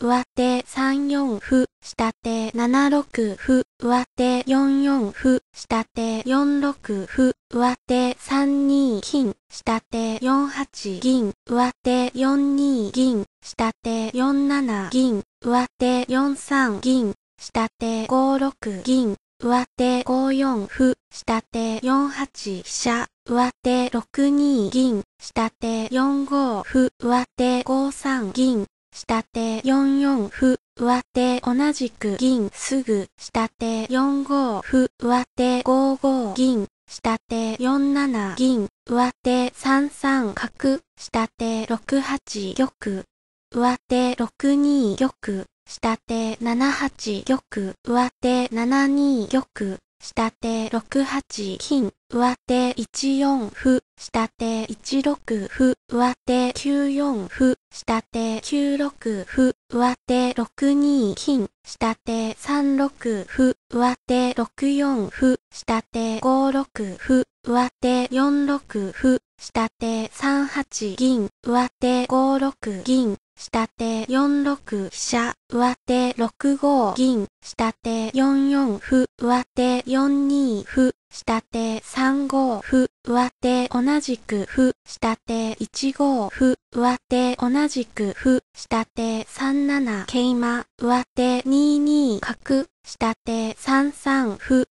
上手3四歩、下手7六歩、上手4四歩、下手4六歩、上手3二金、下手4八銀、上手4二銀、下手4七銀、上手4三銀、下手5六銀、上手5四歩、下手4八飛車、上手6二銀、下手4五歩、上手5三銀、下手4四歩、上手同じく銀すぐ、下手4五歩、上手5五銀、下手4七銀、上手3三角、下手6八玉、上手6二玉、下手7八玉、上手7二玉、下手6八金、上手一四歩、下手一六歩、上手九四歩、下手九六歩、上手六二金、下手三六歩、上手六四歩、下手五六歩、上手四六歩、下手三八銀、上手五六銀、下手四六飛車、上手六五銀、下手四四歩、上手四二歩、下手五、歩、上手同じく歩、下手一五、歩、上手同じく歩、下手三七、桂馬、上手二二、角、下手三三、歩、